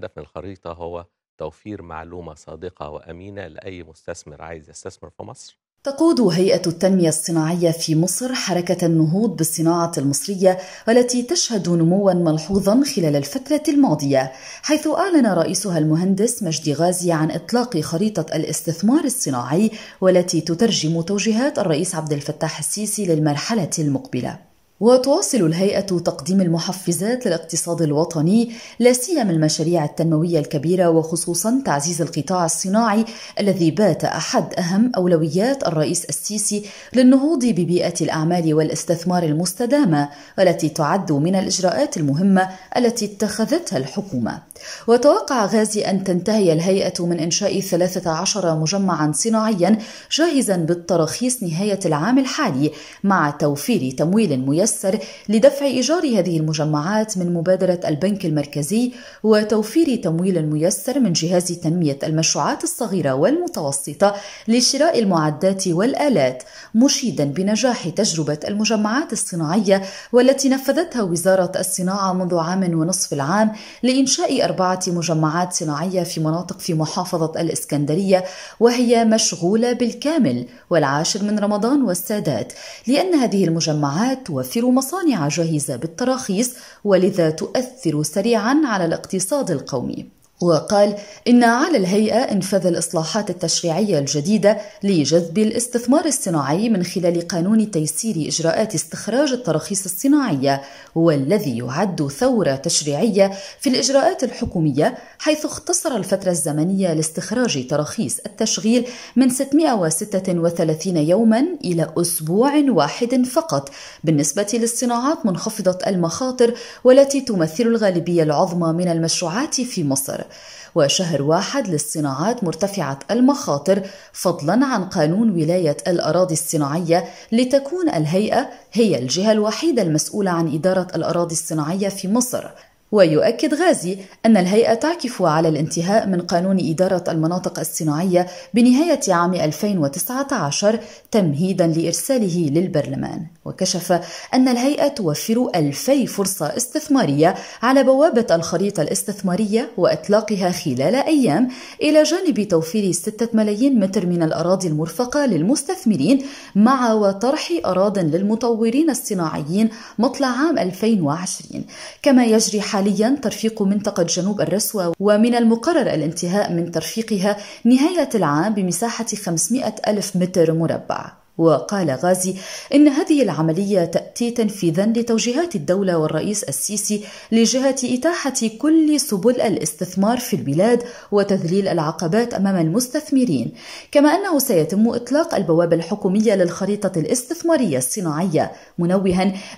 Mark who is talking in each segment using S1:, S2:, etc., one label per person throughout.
S1: الهدف من الخريطة هو توفير معلومة صادقة وأمينة لأي مستثمر عايز يستثمر في مصر تقود هيئة التنمية الصناعية في مصر حركة النهوض بالصناعة المصرية والتي تشهد نموا ملحوظا خلال الفترة الماضية، حيث أعلن رئيسها المهندس مجدي غازي عن إطلاق خريطة الاستثمار الصناعي والتي تترجم توجيهات الرئيس عبد الفتاح السيسي للمرحلة المقبلة. وتواصل الهيئة تقديم المحفزات للاقتصاد الوطني لا سيما المشاريع التنموية الكبيرة وخصوصا تعزيز القطاع الصناعي الذي بات أحد أهم أولويات الرئيس السيسي للنهوض ببيئة الأعمال والاستثمار المستدامة والتي تعد من الإجراءات المهمة التي اتخذتها الحكومة وتوقع غازي أن تنتهي الهيئة من إنشاء 13 مجمعا صناعيا جاهزا بالتراخيص نهاية العام الحالي مع توفير تمويل ميسر الميسر لدفع إيجار هذه المجمعات من مبادرة البنك المركزي وتوفير تمويل ميسر من جهاز تنمية المشروعات الصغيرة والمتوسطة لشراء المعدات والآلات مشيدا بنجاح تجربة المجمعات الصناعية والتي نفذتها وزارة الصناعة منذ عام ونصف العام لإنشاء أربعة مجمعات صناعية في مناطق في محافظة الإسكندرية وهي مشغولة بالكامل والعاشر من رمضان والسادات لأن هذه المجمعات توفر تشكل مصانع جاهزة بالتراخيص ولذا تؤثر سريعا على الاقتصاد القومي وقال إن على الهيئة إنفاذ الإصلاحات التشريعية الجديدة لجذب الاستثمار الصناعي من خلال قانون تيسير إجراءات استخراج التراخيص الصناعية والذي يعد ثورة تشريعية في الإجراءات الحكومية حيث اختصر الفترة الزمنية لاستخراج تراخيص التشغيل من 636 يوما إلى أسبوع واحد فقط بالنسبة للصناعات منخفضة المخاطر والتي تمثل الغالبية العظمى من المشروعات في مصر وشهر واحد للصناعات مرتفعة المخاطر فضلا عن قانون ولاية الأراضي الصناعية لتكون الهيئة هي الجهة الوحيدة المسؤولة عن إدارة الأراضي الصناعية في مصر ويؤكد غازي أن الهيئة تعكف على الانتهاء من قانون إدارة المناطق الصناعية بنهاية عام 2019 تمهيدا لإرساله للبرلمان وكشف أن الهيئة توفر ألفي فرصة استثمارية على بوابة الخريطة الاستثمارية وإطلاقها خلال أيام إلى جانب توفير ستة ملايين متر من الأراضي المرفقة للمستثمرين مع وطرح أراض للمطورين الصناعيين مطلع عام 2020 كما يجري حاليا ترفيق منطقة جنوب الرسوة ومن المقرر الانتهاء من ترفيقها نهاية العام بمساحة 500 ألف متر مربع وقال غازي إن هذه العملية تأتي تنفيذا لتوجيهات الدولة والرئيس السيسي لجهة إتاحة كل سبل الاستثمار في البلاد وتذليل العقبات أمام المستثمرين كما أنه سيتم إطلاق البوابة الحكومية للخريطة الاستثمارية الصناعية منوها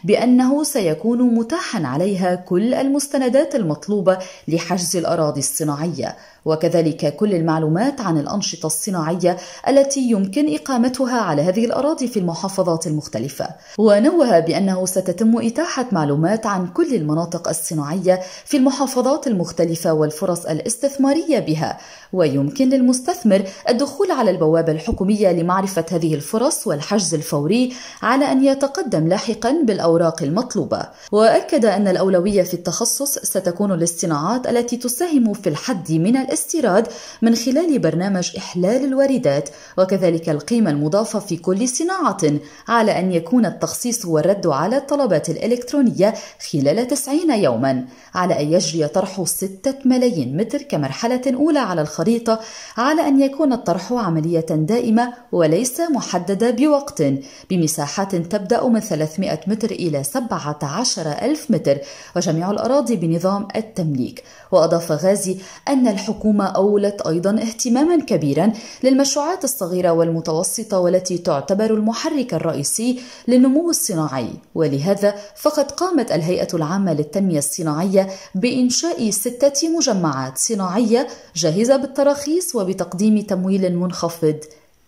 S1: بأنه سيكون متاحا عليها كل المستندات المطلوبة لحجز الأراضي الصناعية وكذلك كل المعلومات عن الأنشطة الصناعية التي يمكن إقامتها على هذه الأراضي في المحافظات المختلفة ونوه بأنه ستتم إتاحة معلومات عن كل المناطق الصناعية في المحافظات المختلفة والفرص الاستثمارية بها ويمكن للمستثمر الدخول على البوابة الحكومية لمعرفة هذه الفرص والحجز الفوري على أن يتقدم لاحقا بالأوراق المطلوبة وأكد أن الأولوية في التخصص ستكون للصناعات التي تساهم في الحد من الاستيراد من خلال برنامج إحلال الواردات وكذلك القيمة المضافة في كل صناعة على أن يكون التخصيص والرد على الطلبات الإلكترونية خلال 90 يوما على أن يجري طرح 6 ملايين متر كمرحلة أولى على الخريطة على أن يكون الطرح عملية دائمة وليس محددة بوقت بمساحات تبدأ من 300 متر إلى 17 ألف متر وجميع الأراضي بنظام التمليك وأضاف غازي أن الحكومة الحكومة أولت أيضا اهتماما كبيرا للمشروعات الصغيرة والمتوسطة والتي تعتبر المحرك الرئيسي للنمو الصناعي ولهذا فقد قامت الهيئة العامة للتنمية الصناعية بإنشاء ستة مجمعات صناعية جاهزة بالتراخيص وبتقديم تمويل منخفض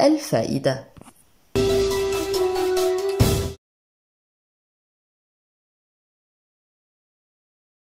S1: الفائده